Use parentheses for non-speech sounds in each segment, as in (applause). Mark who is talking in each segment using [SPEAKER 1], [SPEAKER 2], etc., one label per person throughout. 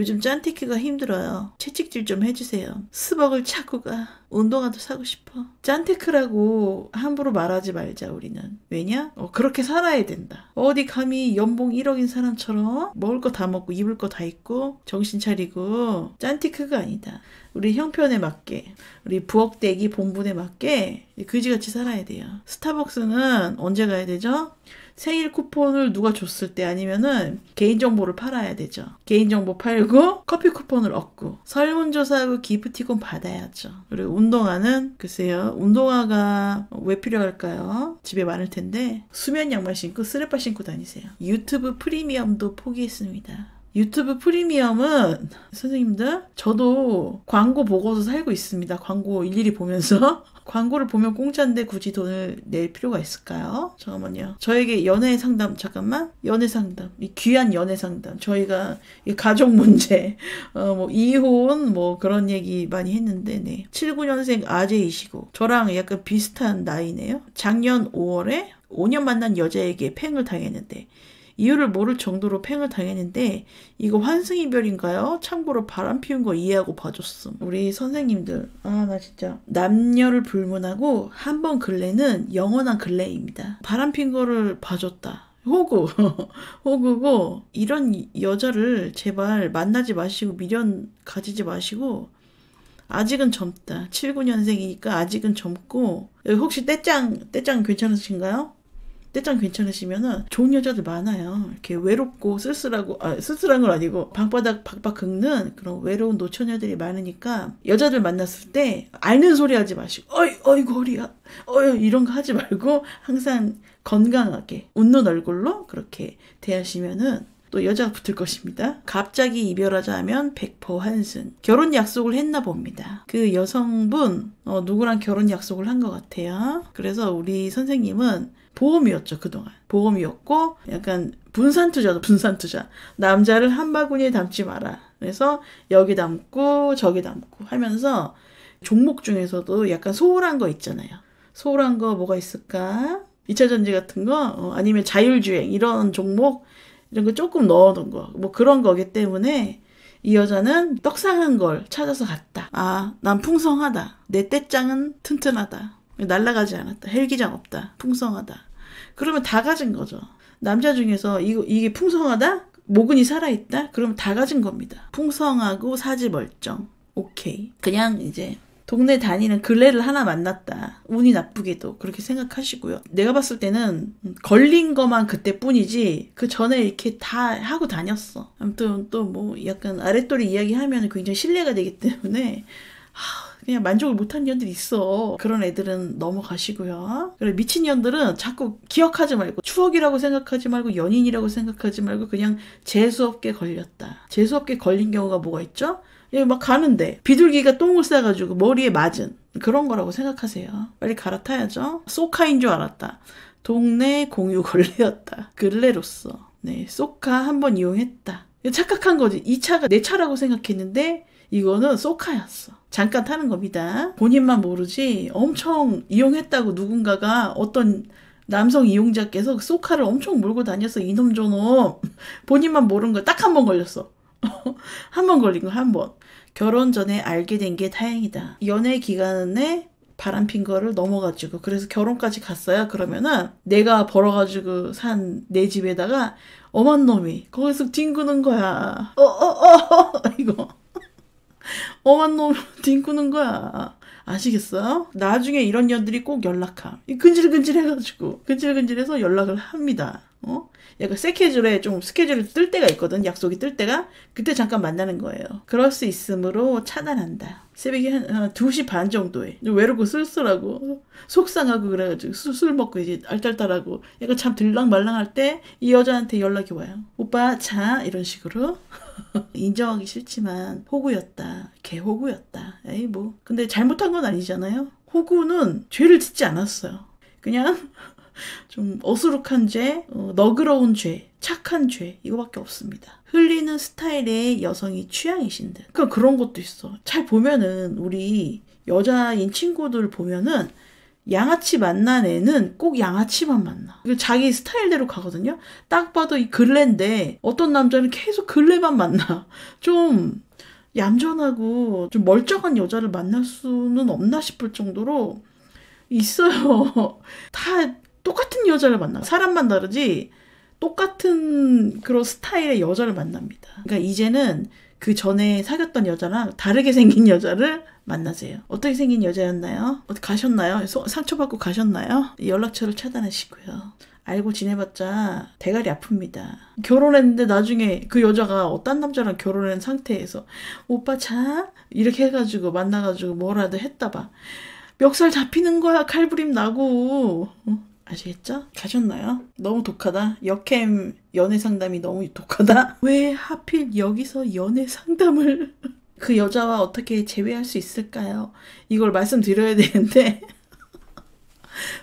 [SPEAKER 1] 요즘 짠티키가 힘들어요. 채찍질 좀 해주세요. 수박을 차고 가. 운동화도 사고 싶어. 짠테크라고 함부로 말하지 말자 우리는. 왜냐? 어, 그렇게 살아야 된다. 어디 감히 연봉 1억인 사람처럼 먹을 거 다 먹고 입을 거 다 입고 정신 차리고 짠테크가 아니다. 우리 형편에 맞게 우리 부엌대기 본분에 맞게 그지같이 살아야 돼요. 스타벅스는 언제 가야 되죠? 생일 쿠폰을 누가 줬을 때 아니면은 개인정보를 팔아야 되죠. 개인정보 팔고 커피 쿠폰을 얻고 설문조사하고 기프티콘 받아야죠. 그리고 운동화는 글쎄요. 운동화가 왜 필요할까요? 집에 많을 텐데 수면 양말 신고 쓰레빠 신고 다니세요. 유튜브 프리미엄도 포기했습니다. 유튜브 프리미엄은 선생님들 저도 광고 보고서 살고 있습니다. 광고 일일이 보면서 (laughs) 광고를 보면 공짜인데 굳이 돈을 낼 필요가 있을까요? 잠깐만요. 저에게 연애 상담 잠깐만 연애 상담 이 귀한 연애 상담 저희가 이 가족 문제 (laughs) 어 뭐 이혼 뭐 그런 얘기 많이 했는데 네 79년생 아재이시고 저랑 약간 비슷한 나이네요. 작년 5월에 5년 만난 여자에게 팽을 당했는데 이유를 모를 정도로 팽을 당했는데 이거 환승이별인가요? 참고로 바람 피운 거 이해하고 봐줬음. 우리 선생님들 아 나 진짜 남녀를 불문하고 한 번 근래는 영원한 근래입니다. 바람 핀 거를 봐줬다. 호구, (laughs) 호구고 이런 여자를 제발 만나지 마시고 미련 가지지 마시고 아직은 젊다. 79년생이니까 아직은 젊고 여기 혹시 떼짱 떼짱 괜찮으신가요? 때짱 괜찮으시면은 좋은 여자들 많아요. 이렇게 외롭고 쓸쓸하고 아, 쓸쓸한 건 아니고 방바닥 박박 긁는 그런 외로운 노처녀들이 많으니까 여자들 만났을 때 알는 소리 하지 마시고 어이 어이 거리야 어이 이런 거 하지 말고 항상 건강하게 웃는 얼굴로 그렇게 대하시면은 또 여자가 붙을 것입니다. 갑자기 이별하자면 백퍼 한순 결혼 약속을 했나 봅니다. 그 여성분 어, 누구랑 결혼 약속을 한 것 같아요. 그래서 우리 선생님은 보험이었죠 그동안 보험이었고 약간 분산 투자도 분산 투자 남자를 한 바구니에 담지 마라 그래서 여기 담고 저기 담고 하면서 종목 중에서도 약간 소홀한 거 있잖아요 소홀한 거 뭐가 있을까 2차 전지 같은 거 어, 아니면 자율주행 이런 종목 이런 거 조금 넣어놓은 거. 뭐 그런 거기 때문에 이 여자는 떡상한 걸 찾아서 갔다. 아, 난 풍성하다. 내 떼짱은 튼튼하다. 날라가지 않았다. 헬기장 없다. 풍성하다. 그러면 다 가진 거죠. 남자 중에서 이거, 이게 풍성하다? 모근이 살아있다? 그러면 다 가진 겁니다. 풍성하고 사지 멀쩡. 오케이. 그냥 이제 동네 다니는 근래를 하나 만났다. 운이 나쁘게도 그렇게 생각하시고요. 내가 봤을 때는 걸린 것만 그때뿐이지 그 전에 이렇게 다 하고 다녔어. 아무튼 또 뭐 약간 아랫돌이 이야기하면 굉장히 신뢰가 되기 때문에 그냥 만족을 못한 년들이 있어. 그런 애들은 넘어가시고요. 그리고 미친 년들은 자꾸 기억하지 말고 추억이라고 생각하지 말고 연인이라고 생각하지 말고 그냥 재수없게 걸렸다. 재수없게 걸린 경우가 뭐가 있죠? 예, 막 가는데 비둘기가 똥을 싸가지고 머리에 맞은 그런 거라고 생각하세요. 빨리 갈아타야죠. 소카인 줄 알았다. 동네 공유 걸레였다. 근래로서 네, 소카 한 번 이용했다. 착각한 거지. 이 차가 내 차라고 생각했는데 이거는 소카였어. 잠깐 타는 겁니다. 본인만 모르지 엄청 이용했다고 누군가가 어떤 남성 이용자께서 소카를 엄청 몰고 다녔어. 이놈 저놈. 본인만 모른는거딱 한 번 걸렸어. (laughs) 한번 걸린 거한 번. 결혼 전에 알게 된 게 다행이다. 연애 기간에 바람핀 거를 넘어가지고 그래서 결혼까지 갔어요. 그러면은 내가 벌어가지고 산 내 집에다가 엄한 놈이 거기서 뒹구는 거야. 어 어어 어, 어, 어 (laughs) 이거 (laughs) 엄한 놈 뒹구는 거야. 아시겠어요? 나중에 이런 년들이 꼭 연락함. 근질근질해가지고 근질근질해서 연락을 합니다. 어? 약간 새 캐줄에 좀 스케줄을 뜰 때가 있거든. 약속이 뜰 때가. 그때 잠깐 만나는 거예요. 그럴 수 있으므로 차단한다. 새벽에 한 2시 반 정도에. 외롭고 쓸쓸하고, 속상하고 그래가지고 술, 술 먹고 이제 알딸딸하고 약간 참 들랑말랑할 때 이 여자한테 연락이 와요. 오빠, 자. 이런 식으로. (laughs) 인정하기 싫지만 호구였다. 개호구였다. 에이 뭐 근데 잘못한 건 아니잖아요. 호구는 죄를 짓지 않았어요. 그냥 (laughs) 좀 어수룩한 죄, 어, 너그러운 죄, 착한 죄 이거밖에 없습니다. 흘리는 스타일의 여성이 취향이신 듯. 그러니까 그런 것도 있어. 잘 보면은 우리 여자인 친구들 보면은 양아치 만난 애는 꼭 양아치만 만나. 자기 스타일대로 가거든요. 딱 봐도 이 글래인데 어떤 남자는 계속 글래만 만나. (laughs) 좀 얌전하고 좀 멀쩡한 여자를 만날 수는 없나 싶을 정도로 있어요. (laughs) 다 똑같은 여자를 만나. 사람만 다르지 똑같은 그런 스타일의 여자를 만납니다. 그러니까 이제는 그 전에 사귀었던 여자랑 다르게 생긴 여자를 만나세요. 어떻게 생긴 여자였나요? 어디 가셨나요? 소, 상처받고 가셨나요? 연락처를 차단하시고요. 알고 지내봤자 대가리 아픕니다. 결혼했는데 나중에 그 여자가 어떤 남자랑 결혼한 상태에서 오빠 자 이렇게 해가지고 만나가지고 뭐라도 했다 봐. 멱살 잡히는 거야 칼부림 나고 어? 아시겠죠? 가셨나요? 너무 독하다. 역캠 연애 상담이 너무 독하다. (laughs) 왜 하필 여기서 연애 상담을 (laughs) 그 여자와 어떻게 재회할 수 있을까요? 이걸 말씀드려야 되는데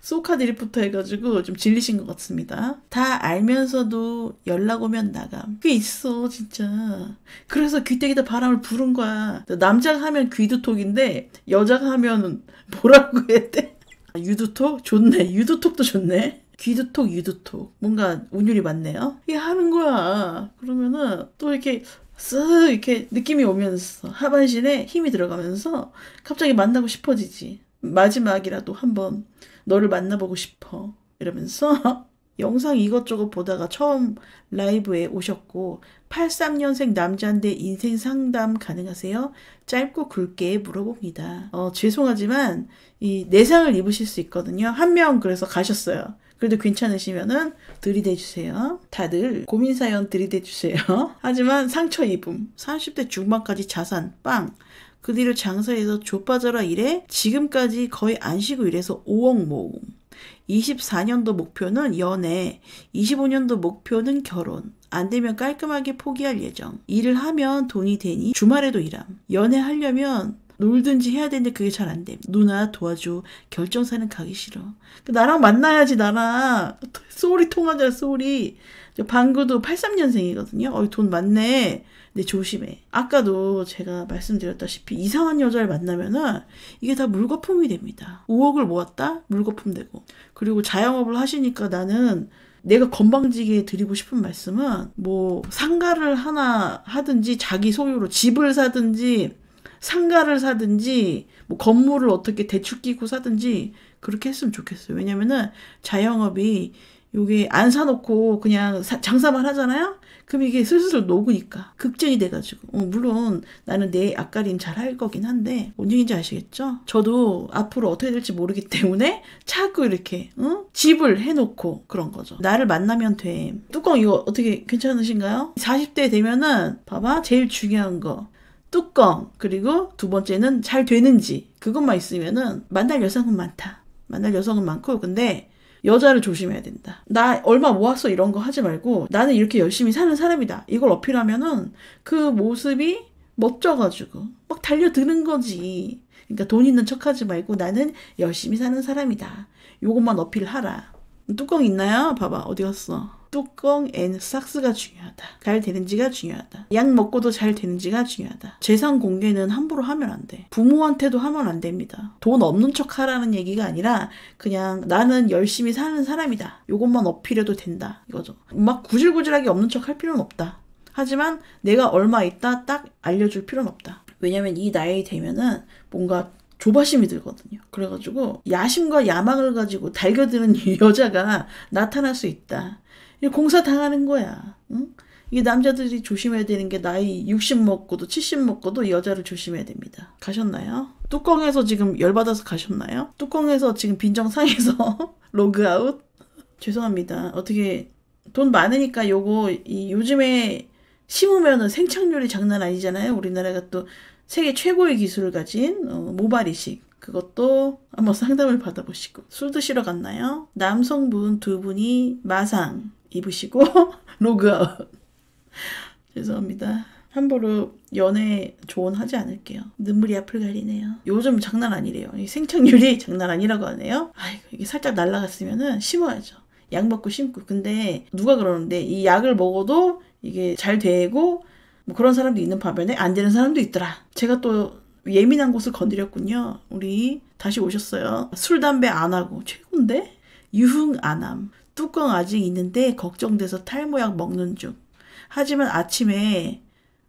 [SPEAKER 1] 소카 드리프터 해가지고 좀 질리신 것 같습니다. 다 알면서도 연락 오면 나감. 꽤 있어 진짜. 그래서 귀때기다 바람을 부른 거야. 남자가 하면 귀두톡인데 여자가 하면 뭐라고 해야 돼? 유두톡? 좋네. 유두톡도 좋네. 귀두톡, 유두톡. 뭔가 운율이 맞네요. 이게 하는 거야. 그러면은 또 이렇게 쓱 이렇게 느낌이 오면서 하반신에 힘이 들어가면서 갑자기 만나고 싶어지지. 마지막이라도 한번 너를 만나보고 싶어. 이러면서 (laughs) 영상 이것저것 보다가 처음 라이브에 오셨고 83년생 남자인데 인생 상담 가능하세요? 짧고 굵게 물어봅니다. 어, 죄송하지만 이 내상을 입으실 수 있거든요. 한 명 그래서 가셨어요. 그래도 괜찮으시면은 들이대주세요. 다들 고민사연 들이대주세요. (laughs) 하지만 상처 입음, 30대 중반까지 자산, 빵, 그뒤로 장사해서 좆빠져라 이래 지금까지 거의 안 쉬고 이래서 5억 모음. 24년도 목표는 연애, 25년도 목표는 결혼. 안 되면 깔끔하게 포기할 예정. 일을 하면 돈이 되니 주말에도 일함. 연애하려면 놀든지 해야 되는데 그게 잘안 돼. 누나 도와줘. 결정사는 가기 싫어. 나랑 만나야지 나랑. 소리 통하잖아 소리 방구도 83년생이거든요. 어이, 돈 많네. 근데 네, 조심해. 아까도 제가 말씀드렸다시피 이상한 여자를 만나면은 이게 다 물거품이 됩니다. 5억을 모았다? 물거품 되고. 그리고 자영업을 하시니까 나는 내가 건방지게 드리고 싶은 말씀은 뭐 상가를 하나 하든지 자기 소유로 집을 사든지 상가를 사든지 뭐 건물을 어떻게 대출 끼고 사든지 그렇게 했으면 좋겠어요. 왜냐면은 자영업이 여기 안 사놓고 그냥 사, 장사만 하잖아요? 그럼 이게 슬슬 녹으니까 극정이 돼가지고 어, 물론 나는 내 앞가림 잘 할 거긴 한데 뭔 얘기인지 아시겠죠? 저도 앞으로 어떻게 될지 모르기 때문에 자꾸 이렇게 어? 집을 해놓고 그런 거죠. 나를 만나면 돼. 뚜껑 이거 어떻게 괜찮으신가요? 40대 되면은 봐봐 제일 중요한 거 뚜껑 그리고 두 번째는 잘 되는지 그것만 있으면은 만날 여성은 많다. 만날 여성은 많고 근데 여자를 조심해야 된다. 나 얼마 모았어 이런 거 하지 말고 나는 이렇게 열심히 사는 사람이다. 이걸 어필하면은 그 모습이 멋져가지고 막 달려드는 거지. 그러니까 돈 있는 척하지 말고 나는 열심히 사는 사람이다. 요것만 어필하라. 뚜껑 있나요? 봐봐 어디 갔어 뚜껑엔 삭스가 중요하다 잘 되는지가 중요하다 약 먹고도 잘 되는지가 중요하다 재산 공개는 함부로 하면 안돼 부모한테도 하면 안 됩니다 돈 없는 척 하라는 얘기가 아니라 그냥 나는 열심히 사는 사람이다 이것만 어필해도 된다 이거죠 막 구질구질하게 없는 척 할 필요는 없다 하지만 내가 얼마 있다 딱 알려줄 필요는 없다 왜냐면 이 나이 되면은 뭔가 조바심이 들거든요. 그래가지고 야심과 야망을 가지고 달겨드는 (laughs) 여자가 나타날 수 있다. 공사 당하는 거야. 응? 이게 남자들이 조심해야 되는 게 나이 60 먹고도 70 먹고도 여자를 조심해야 됩니다. 가셨나요? 뚜껑에서 지금 열받아서 가셨나요? 뚜껑에서 지금 빈정 상에서 (laughs) 로그아웃? 죄송합니다. 어떻게 돈 많으니까 요거 이 요즘에 심으면은 생착률이 장난 아니잖아요. 우리나라가 또 세계 최고의 기술을 가진 어, 모발 이식 그것도 한번 상담을 받아보시고 술 드시러 갔나요? 남성분 두 분이 마상 입으시고 (laughs) 로그아웃
[SPEAKER 2] 죄송합니다.
[SPEAKER 1] 함부로 연애 조언하지 않을게요. 눈물이 앞을 가리네요. 요즘 장난 아니래요. 생착률이 (laughs) 장난 아니라고 하네요. 아이고 이게 살짝 날라갔으면 심어야죠. 약 먹고 심고 근데 누가 그러는데 이 약을 먹어도 이게 잘 되고 뭐 그런 사람도 있는 반면에 안 되는 사람도 있더라. 제가 또 예민한 곳을 건드렸군요. 우리 다시 오셨어요. 술, 담배 안 하고 최고인데? 유흥 안 함. 뚜껑 아직 있는데 걱정돼서 탈모약 먹는 중. 하지만 아침에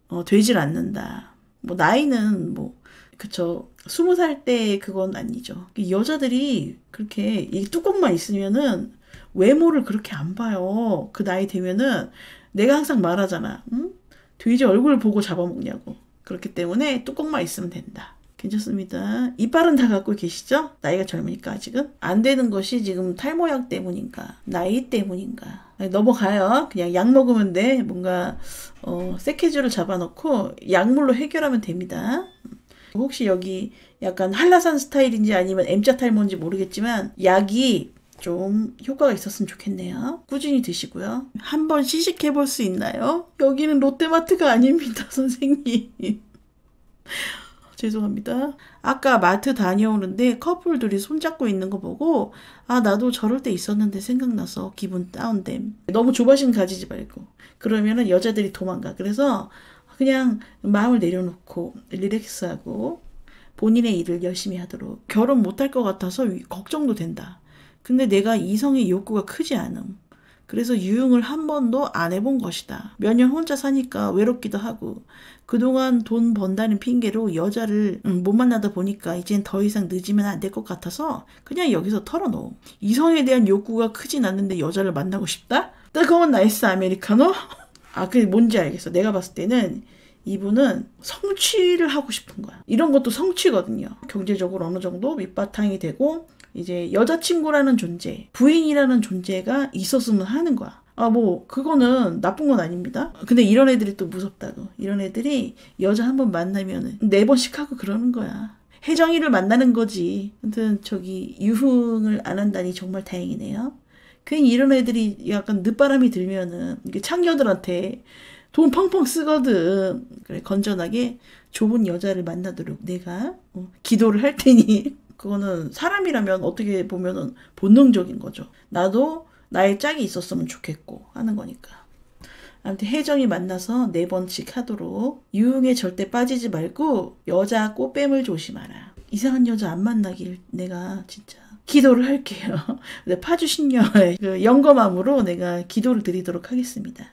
[SPEAKER 1] 어, 되질 않는다. 뭐 나이는 뭐 그쵸. 스무 살 때 그건 아니죠. 여자들이 그렇게 이 뚜껑만 있으면은 외모를 그렇게 안 봐요. 그 나이 되면은 내가 항상 말하잖아. 응? 돼지 얼굴 보고 잡아먹냐고. 그렇기 때문에 뚜껑만 있으면 된다. 괜찮습니다. 이빨은 다 갖고 계시죠? 나이가 젊으니까 지금 안 되는 것이 지금 탈모약 때문인가 나이 때문인가 네, 넘어가요. 그냥 약 먹으면 돼. 뭔가 어, 세케줄을 잡아놓고 약물로 해결하면 됩니다. 혹시 여기 약간 한라산 스타일인지 아니면 M자 탈모인지 모르겠지만 약이 좀 효과가 있었으면 좋겠네요. 꾸준히 드시고요. 한번 시식해 볼 수 있나요? 여기는 롯데마트가 아닙니다, (laughs) 선생님. 죄송합니다. 아까 마트 다녀오는데 커플들이 손잡고 있는 거 보고 아 나도 저럴 때 있었는데 생각나서 기분 다운됨. 너무 조바심 가지지 말고 그러면은 여자들이 도망가. 그래서 그냥 마음을 내려놓고 릴렉스하고 본인의 일을 열심히 하도록 결혼 못할 것 같아서 걱정도 된다. 근데 내가 이성의 욕구가 크지 않음. 그래서 유흥을 한 번도 안 해본 것이다. 몇 년 혼자 사니까 외롭기도 하고 그동안 돈 번다는 핑계로 여자를 음, 못 만나다 보니까 이젠 더 이상 늦으면 안 될 것 같아서 그냥 여기서 털어놓음. 이성에 대한 욕구가 크진 않는데 여자를 만나고 싶다? 뜨거운 나이스 아메리카노? (laughs) 아 그게 뭔지 알겠어. 내가 봤을 때는 이분은 성취를 하고 싶은 거야. 이런 것도 성취거든요. 경제적으로 어느 정도 밑바탕이 되고 이제 여자친구라는 존재, 부인이라는 존재가 있었으면 하는 거야. 아, 뭐, 그거는 나쁜 건 아닙니다. 근데 이런 애들이 또 무섭다고. 이런 애들이 여자 한 번 만나면은 네 번씩 하고 그러는 거야. 혜정이를 만나는 거지. 아무튼 저기 유흥을 안 한다니 정말 다행이네요. 괜히 이런 애들이 약간 늦바람이 들면은 이게 창녀들한테 돈 펑펑 쓰거든. 그래, 건전하게 좁은 여자를 만나도록 내가 어, 기도를 할 테니. 그거는 사람이라면 어떻게 보면은 본능적인 거죠. 나도 나의 짝이 있었으면 좋겠고 하는 거니까. 아무튼 혜정이 만나서 네 번씩 하도록 유흥에 절대 빠지지 말고 여자 꽃뱀을 조심하라. 이상한 여자 안 만나길 내가 진짜 기도를 할게요. (laughs) 파주신녀의 그 영검함으로 내가 기도를 드리도록 하겠습니다.